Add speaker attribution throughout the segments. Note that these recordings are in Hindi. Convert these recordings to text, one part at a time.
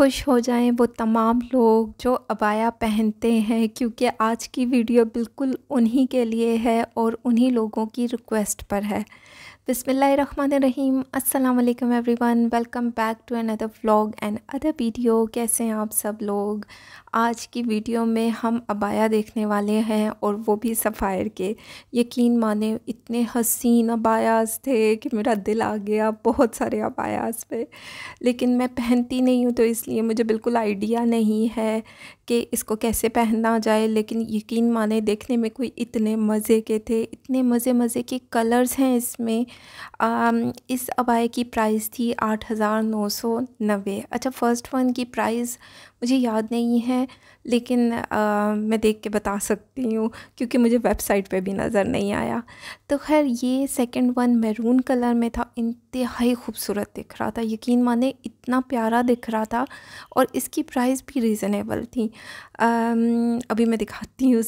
Speaker 1: खुश हो जाएं वो तमाम लोग जो अबाया पहनते हैं क्योंकि आज की वीडियो बिल्कुल उन्हीं के लिए है और उन्हीं लोगों की रिक्वेस्ट पर है बिसमीम अल्लाम everyone welcome back to another vlog and other video कैसे हैं आप सब लोग आज की वीडियो में हम अबाया देखने वाले हैं और वो भी सफ़ायर के यकीन माने इतने हसीन अबायास थे कि मेरा दिल आ गया बहुत सारे अबायास पे लेकिन मैं पहनती नहीं हूँ तो इसलिए मुझे बिल्कुल आइडिया नहीं है कि इसको कैसे पहनना जाए लेकिन यकीन माने देखने में कोई इतने मज़े के थे इतने मज़े मज़े के कलर्स हैं इसमें Um, इस अबाय की प्राइस थी आठ हज़ार नौ सौ नब्बे अच्छा फ़र्स्ट वन की प्राइस मुझे याद नहीं है लेकिन आ, uh, मैं देख के बता सकती हूँ क्योंकि मुझे वेबसाइट पे भी नज़र नहीं आया तो खैर ये सेकंड वन मैरून कलर में था इंतहाई खूबसूरत दिख रहा था यकीन माने इतना प्यारा दिख रहा था और इसकी प्राइस भी रीज़नेबल थी आ, um, अभी मैं दिखाती हूँ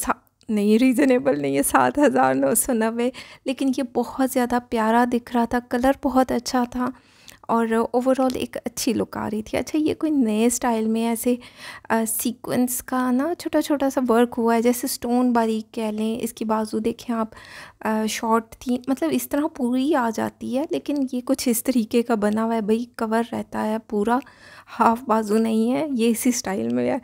Speaker 1: नहीं रीज़नेबल नहीं है सात हज़ार नौ सौ नब्बे लेकिन ये बहुत ज़्यादा प्यारा दिख रहा था कलर बहुत अच्छा था और ओवरऑल एक अच्छी लुक आ रही थी अच्छा ये कोई नए स्टाइल में ऐसे सीक्वेंस का ना छोटा छोटा सा वर्क हुआ है जैसे स्टोन बारीक कह लें इसकी बाजू देखें आप शॉर्ट थी मतलब इस तरह पूरी आ जाती है लेकिन ये कुछ इस तरीके का बना हुआ है भाई कवर रहता है पूरा हाफ बाजू नहीं है ये इसी स्टाइल में है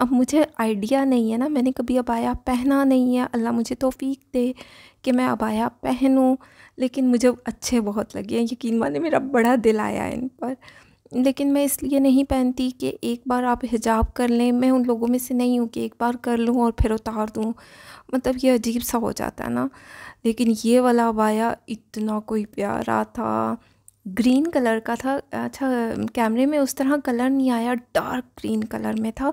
Speaker 1: अब मुझे आइडिया नहीं है ना मैंने कभी अबाया पहना नहीं है अल्लाह मुझे तोफ़ीक दे कि मैं अबाया पहनूं लेकिन मुझे अच्छे बहुत लगे हैं यकीन माने मेरा बड़ा दिल आया इन पर लेकिन मैं इसलिए नहीं पहनती कि एक बार आप हिजाब कर लें मैं उन लोगों में से नहीं हूँ कि एक बार कर लूँ और फिर उतार दूँ मतलब ये अजीब सा हो जाता है ना लेकिन ये वाला अबाया इतना कोई प्यारा था ग्रीन कलर का था अच्छा कैमरे में उस तरह कलर नहीं आया डार्क ग्रीन कलर में था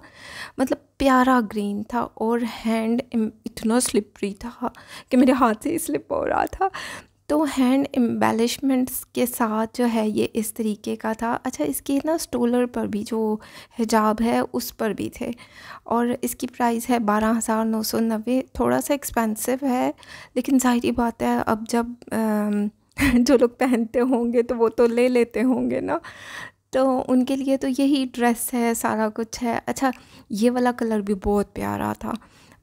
Speaker 1: मतलब प्यारा ग्रीन था और हैंड इतना स्लिपरी था कि मेरे हाथ से स्लिप हो रहा था तो हैंड एम्बेलिशमेंट्स के साथ जो है ये इस तरीके का था अच्छा इसके ना स्टोलर पर भी जो हिजाब है उस पर भी थे और इसकी प्राइस है बारह हज़ार नौ सौ नब्बे थोड़ा सा एक्सपेंसिव है लेकिन ज़ाहिर बात है अब जब आ, जो लोग पहनते होंगे तो वो तो ले लेते होंगे ना तो उनके लिए तो यही ड्रेस है सारा कुछ है अच्छा ये वाला कलर भी बहुत प्यारा था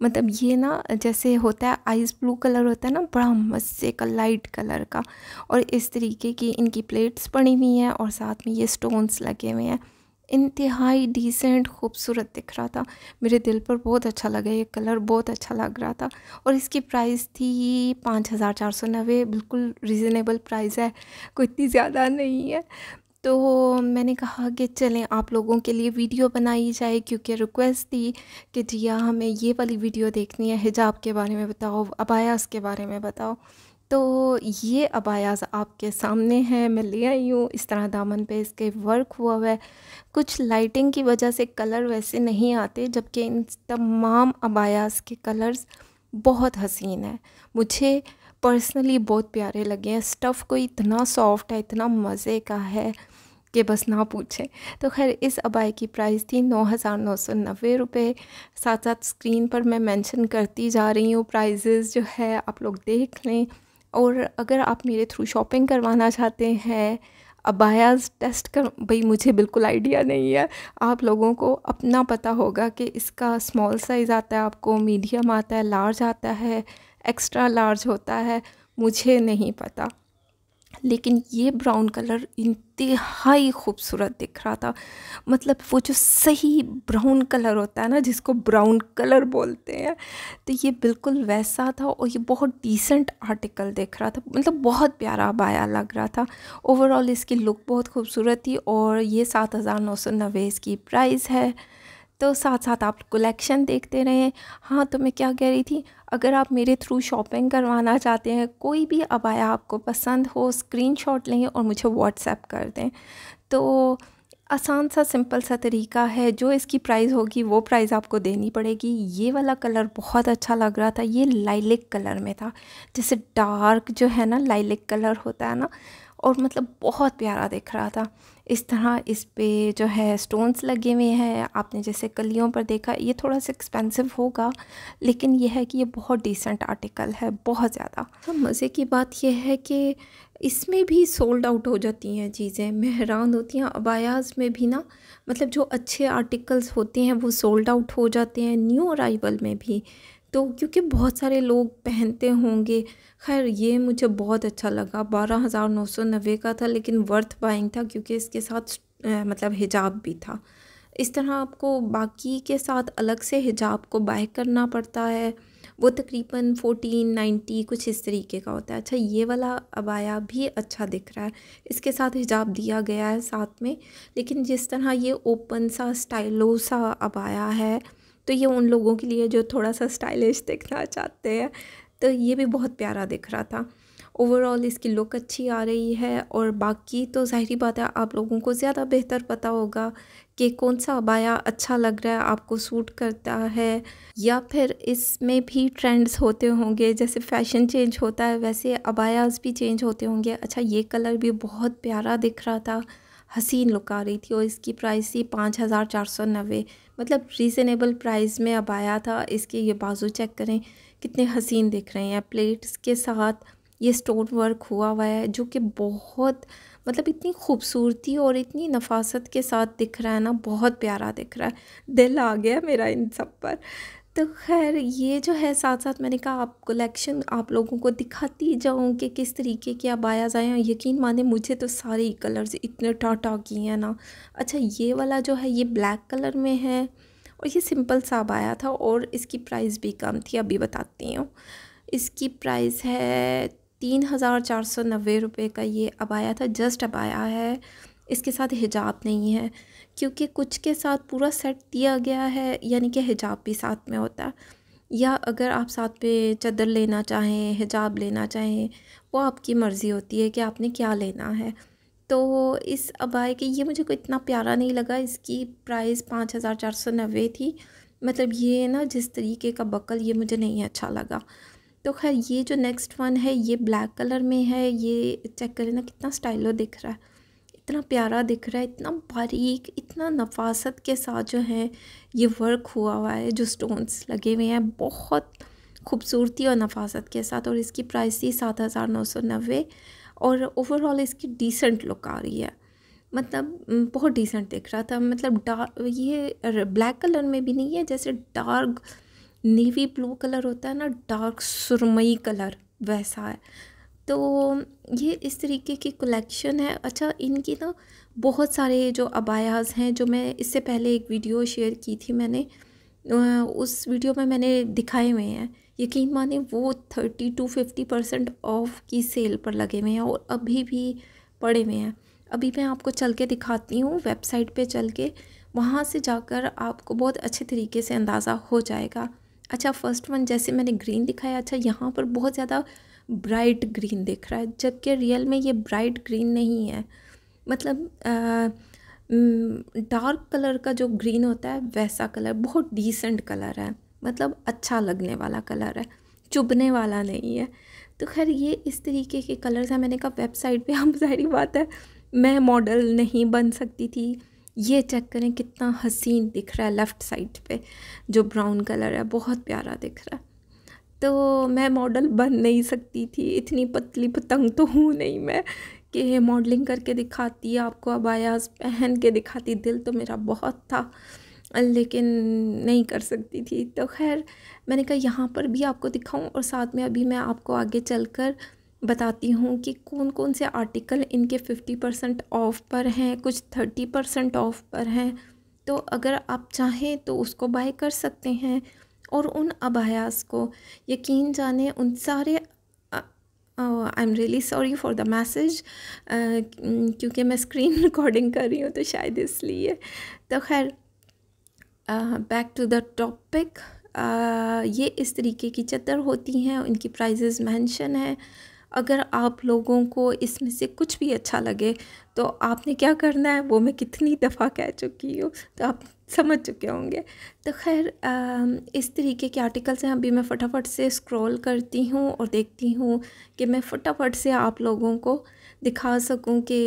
Speaker 1: मतलब ये ना जैसे होता है आइस ब्लू कलर होता है ना बड़ा मज़े का लाइट कलर का और इस तरीके की इनकी प्लेट्स पड़ी हुई हैं और साथ में ये स्टोन्स लगे हुए हैं इंतहाई डिसेंट खूबसूरत दिख रहा था मेरे दिल पर बहुत अच्छा लगा ये कलर बहुत अच्छा लग रहा था और इसकी प्राइस थी पाँच हज़ार चार सौ नब्बे बिल्कुल रिजनेबल प्राइस है कोई इतनी ज़्यादा नहीं है तो मैंने कहा कि चलें आप लोगों के लिए वीडियो बनाई जाए क्योंकि रिक्वेस्ट थी कि जिया हाँ, हमें ये वाली वीडियो देखनी है हिजाब के बारे में बताओ अबायास के बारे में बताओ तो ये अबायाज़ आपके सामने है मैं ले आई हूँ इस तरह दामन पे इसके वर्क हुआ हुआ है कुछ लाइटिंग की वजह से कलर वैसे नहीं आते जबकि इन तमाम अबायास के कलर्स बहुत हसीन है मुझे पर्सनली बहुत प्यारे लगे हैं स्टफ़ को इतना सॉफ्ट है इतना मज़े का है कि बस ना पूछें तो खैर इस अबाई की प्राइस थी नौ हज़ार नौ सौ नब्बे रुपये साथ साथ स्क्रीन पर मैं मेंशन करती जा रही हूँ प्राइजेज़ जो है आप लोग देख लें और अगर आप मेरे थ्रू शॉपिंग करवाना चाहते हैं अबायास टेस्ट कर भाई मुझे बिल्कुल आइडिया नहीं है आप लोगों को अपना पता होगा कि इसका स्मॉल साइज़ आता है आपको मीडियम आता है लार्ज आता है एक्स्ट्रा लार्ज होता है मुझे नहीं पता लेकिन ये ब्राउन कलर इंतहाई खूबसूरत दिख रहा था मतलब वो जो सही ब्राउन कलर होता है ना जिसको ब्राउन कलर बोलते हैं तो ये बिल्कुल वैसा था और ये बहुत डिसेंट आर्टिकल दिख रहा था मतलब बहुत प्यारा बाया लग रहा था ओवरऑल इसकी लुक बहुत खूबसूरत थी और ये सात हज़ार नौ सौ नब्बे इसकी प्राइस है तो साथ साथ आप कलेक्शन देखते रहें हाँ तो मैं क्या कह रही थी अगर आप मेरे थ्रू शॉपिंग करवाना चाहते हैं कोई भी अबाया आपको पसंद हो स्क्रीनशॉट लें और मुझे व्हाट्सएप कर दें तो आसान सा सिंपल सा तरीका है जो इसकी प्राइस होगी वो प्राइस आपको देनी पड़ेगी ये वाला कलर बहुत अच्छा लग रहा था ये लाइलिक कलर में था जैसे डार्क जो है ना लाइलिक कलर होता है ना और मतलब बहुत प्यारा दिख रहा था इस तरह इस पे जो है स्टोन्स लगे हुए हैं आपने जैसे कलियों पर देखा ये थोड़ा सा एक्सपेंसिव होगा लेकिन यह है कि ये बहुत डिसेंट आर्टिकल है बहुत ज़्यादा तो मज़े की बात यह है कि इसमें भी सोल्ड आउट हो जाती हैं चीज़ें मेहरान होती हैं अबायास में भी ना मतलब जो अच्छे आर्टिकल्स होते हैं वो सोल्ड आउट हो जाते हैं न्यू अराइवल में भी तो क्योंकि बहुत सारे लोग पहनते होंगे खैर ये मुझे बहुत अच्छा लगा बारह हज़ार नौ सौ नब्बे का था लेकिन वर्थ बाइंग था क्योंकि इसके साथ मतलब हिजाब भी था इस तरह आपको बाकी के साथ अलग से हिजाब को बाय करना पड़ता है वो तकरीबन फोटीन नाइन्टी कुछ इस तरीके का होता है अच्छा ये वाला अबाया भी अच्छा दिख रहा है इसके साथ हिजाब दिया गया है साथ में लेकिन जिस तरह ये ओपन सा स्टाइलो सा अबाया है तो ये उन लोगों के लिए जो थोड़ा सा स्टाइलिश दिखना चाहते हैं तो ये भी बहुत प्यारा दिख रहा था ओवरऑल इसकी लुक अच्छी आ रही है और बाकी तो ज़ाहरी बात है आप लोगों को ज़्यादा बेहतर पता होगा कि कौन सा अबाया अच्छा लग रहा है आपको सूट करता है या फिर इसमें भी ट्रेंड्स होते होंगे जैसे फैशन चेंज होता है वैसे अबायाज भी चेंज होते होंगे अच्छा ये कलर भी बहुत प्यारा दिख रहा था हसीन लुक आ रही थी और इसकी प्राइस थी पाँच हज़ार चार सौ नब्बे मतलब रीज़नेबल प्राइस में अब आया था इसके ये बाजू चेक करें कितने हसीन दिख रहे हैं प्लेट्स के साथ ये स्टोन वर्क हुआ हुआ है जो कि बहुत मतलब इतनी खूबसूरती और इतनी नफासत के साथ दिख रहा है ना बहुत प्यारा दिख रहा है दिल आ गया मेरा इन सब पर तो खैर ये जो है साथ साथ मैंने कहा आप कलेक्शन आप लोगों को दिखाती जाऊँ कि किस तरीके के आप आयाज आए हैं यकीन माने मुझे तो सारे कलर्स इतने टाटा की हैं ना अच्छा ये वाला जो है ये ब्लैक कलर में है और ये सिंपल साब आया था और इसकी प्राइस भी कम थी अभी बताती हूँ इसकी प्राइस है तीन हज़ार चार सौ नब्बे रुपये का ये अब आया था जस्ट अब आया है इसके साथ हिजाब नहीं है क्योंकि कुछ के साथ पूरा सेट दिया गया है यानी कि हिजाब भी साथ में होता है या अगर आप साथ में चादर लेना चाहें हिजाब लेना चाहें वो आपकी मर्ज़ी होती है कि आपने क्या लेना है तो इस अबाए के ये मुझे कोई इतना प्यारा नहीं लगा इसकी प्राइस पाँच हज़ार चार सौ नब्बे थी मतलब ये ना जिस तरीके का बकल ये मुझे नहीं अच्छा लगा तो खैर ये जो नेक्स्ट वन है ये ब्लैक कलर में है ये चेक करें ना कितना स्टाइलो दिख रहा है इतना प्यारा दिख रहा है इतना बारीक इतना नफासत के साथ जो है ये वर्क हुआ हुआ है जो स्टोन्स लगे हुए हैं बहुत खूबसूरती और नफासत के साथ और इसकी प्राइस थी सात हज़ार नौ सौ नब्बे और ओवरऑल इसकी डिसेंट लुक आ रही है मतलब बहुत डिसेंट दिख रहा था मतलब डार्क ये ब्लैक कलर में भी नहीं है जैसे डार्क नेवी ब्लू कलर होता है ना डार्क सुरमई कलर वैसा है तो ये इस तरीके की कलेक्शन है अच्छा इनकी ना बहुत सारे जो अबायास हैं जो मैं इससे पहले एक वीडियो शेयर की थी मैंने उस वीडियो में मैंने दिखाए हुए हैं यकीन माने वो thirty to fifty percent off की सेल पर लगे हुए हैं और अभी भी पड़े हुए हैं अभी मैं आपको चल के दिखाती हूँ वेबसाइट पे चल के वहाँ से जाकर आपको बहुत अच्छे तरीके से अंदाज़ा हो जाएगा अच्छा फर्स्ट वन जैसे मैंने ग्रीन दिखाया अच्छा यहाँ पर बहुत ज़्यादा ब्राइट ग्रीन दिख रहा है जबकि रियल में ये ब्राइट ग्रीन नहीं है मतलब डार्क कलर का जो ग्रीन होता है वैसा कलर बहुत डिसेंट कलर है मतलब अच्छा लगने वाला कलर है चुभने वाला नहीं है तो खैर ये इस तरीके के कलर्स हैं मैंने कहा वेबसाइट पे हम सारी बात है मैं मॉडल नहीं बन सकती थी ये चेक करें कितना हसीन दिख रहा है लेफ़्ट साइड पे जो ब्राउन कलर है बहुत प्यारा दिख रहा है तो मैं मॉडल बन नहीं सकती थी इतनी पतली पतंग तो हूँ नहीं मैं कि मॉडलिंग करके दिखाती आपको अबायाज पहन के दिखाती दिल तो मेरा बहुत था लेकिन नहीं कर सकती थी तो खैर मैंने कहा यहाँ पर भी आपको दिखाऊं और साथ में अभी मैं आपको आगे चलकर बताती हूँ कि कौन कौन से आर्टिकल इनके फ़िफ्टी परसेंट ऑफ़ पर हैं कुछ थर्टी परसेंट ऑफ़ पर हैं तो अगर आप चाहें तो उसको बाय कर सकते हैं और उन अभ्यास को यकीन जाने उन सारे I am really sorry for the message क्योंकि मैं स्क्रीन रिकॉर्डिंग कर रही हूँ तो शायद इसलिए तो खैर बैक टू द टॉपिक ये इस तरीके की चतर होती हैं उनकी प्राइजेज़ मेंशन है अगर आप लोगों को इसमें से कुछ भी अच्छा लगे तो आपने क्या करना है वो मैं कितनी दफ़ा कह चुकी हूँ तो आप समझ चुके होंगे तो खैर इस तरीके के आर्टिकल्स हैं अभी मैं फ़टाफट से स्क्रॉल करती हूँ और देखती हूँ कि मैं फ़टाफट से आप लोगों को दिखा सकूं कि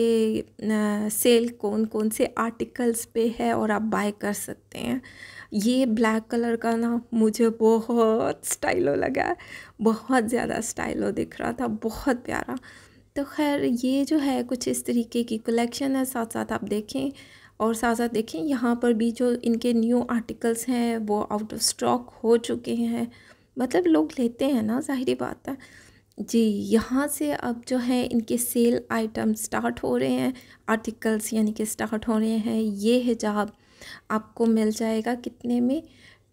Speaker 1: सेल कौन कौन से आर्टिकल्स पे है और आप बाय कर सकते हैं ये ब्लैक कलर का ना मुझे बहुत स्टाइलो लगा बहुत ज़्यादा स्टाइलो दिख रहा था बहुत प्यारा तो खैर ये जो है कुछ इस तरीके की कलेक्शन है साथ साथ आप देखें और साथ साथ देखें यहाँ पर भी जो इनके न्यू आर्टिकल्स हैं वो आउट ऑफ स्टॉक हो चुके हैं मतलब लोग लेते हैं ना ज़ाहिर बात है जी यहाँ से अब जो है इनके सेल आइटम स्टार्ट हो रहे हैं आर्टिकल्स यानी कि स्टार्ट हो रहे हैं ये हिजाब आपको मिल जाएगा कितने में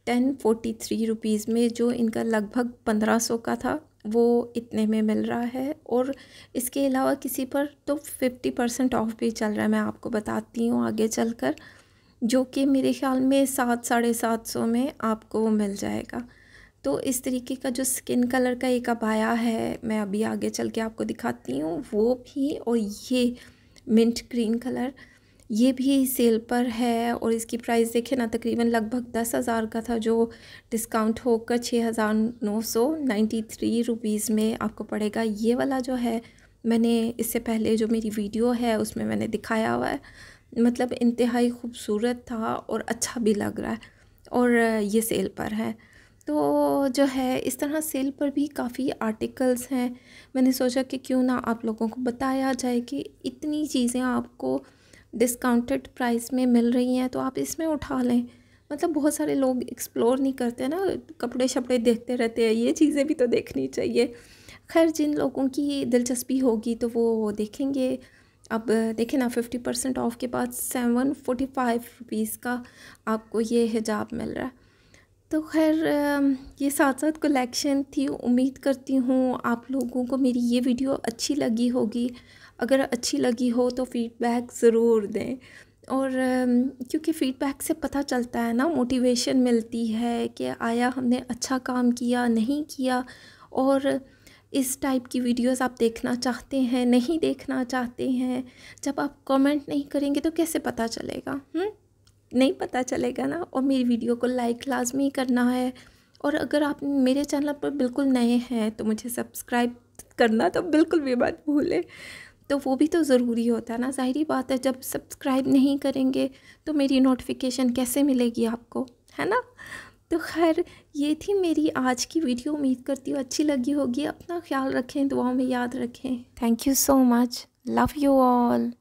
Speaker 1: टेन फोर्टी थ्री रुपीज़ में जो इनका लगभग पंद्रह सौ का था वो इतने में मिल रहा है और इसके अलावा किसी पर तो फिफ्टी परसेंट ऑफ भी चल रहा है मैं आपको बताती हूँ आगे चल कर जो कि मेरे ख्याल में सात साढ़े सात सौ में आपको मिल जाएगा तो इस तरीके का जो स्किन कलर का एक अबाया है मैं अभी आगे चल के आपको दिखाती हूँ वो भी और ये मिंट ग्रीन कलर ये भी सेल पर है और इसकी प्राइस देखें ना तकरीबन लगभग दस हज़ार का था जो डिस्काउंट होकर छः हज़ार नौ सौ नाइन्टी थ्री रुपीज़ में आपको पड़ेगा ये वाला जो है मैंने इससे पहले जो मेरी वीडियो है उसमें मैंने दिखाया हुआ है मतलब इंतहाई खूबसूरत था और अच्छा भी लग रहा है और ये सेल पर है तो जो है इस तरह सेल पर भी काफ़ी आर्टिकल्स हैं मैंने सोचा कि क्यों ना आप लोगों को बताया जाए कि इतनी चीज़ें आपको डिस्काउंटेड प्राइस में मिल रही हैं तो आप इसमें उठा लें मतलब बहुत सारे लोग एक्सप्लोर नहीं करते ना कपड़े शपड़े देखते रहते हैं ये चीज़ें भी तो देखनी चाहिए खैर जिन लोगों की दिलचस्पी होगी तो वो देखेंगे अब देखें ना फिफ्टी परसेंट ऑफ के बाद सेवन फोर्टी फाइव रुपीज़ का आपको ये हिजाब मिल रहा है तो खैर ये साथ साथ कलेक्शन थी उम्मीद करती हूँ आप लोगों को मेरी ये वीडियो अच्छी लगी होगी अगर अच्छी लगी हो तो फीडबैक ज़रूर दें और क्योंकि फ़ीडबैक से पता चलता है ना मोटिवेशन मिलती है कि आया हमने अच्छा काम किया नहीं किया और इस टाइप की वीडियोस आप देखना चाहते हैं नहीं देखना चाहते हैं जब आप कमेंट नहीं करेंगे तो कैसे पता चलेगा हुँ? नहीं पता चलेगा ना और मेरी वीडियो को लाइक लाजमी करना है और अगर आप मेरे चैनल पर बिल्कुल नए हैं तो मुझे सब्सक्राइब करना तो बिल्कुल भी मत भूलें तो वो भी तो ज़रूरी होता है ना ज़ाहरी बात है जब सब्सक्राइब नहीं करेंगे तो मेरी नोटिफिकेशन कैसे मिलेगी आपको है ना तो खैर ये थी मेरी आज की वीडियो उम्मीद करती हूँ अच्छी लगी होगी अपना ख्याल रखें दुआओं में याद रखें thank you so much love you all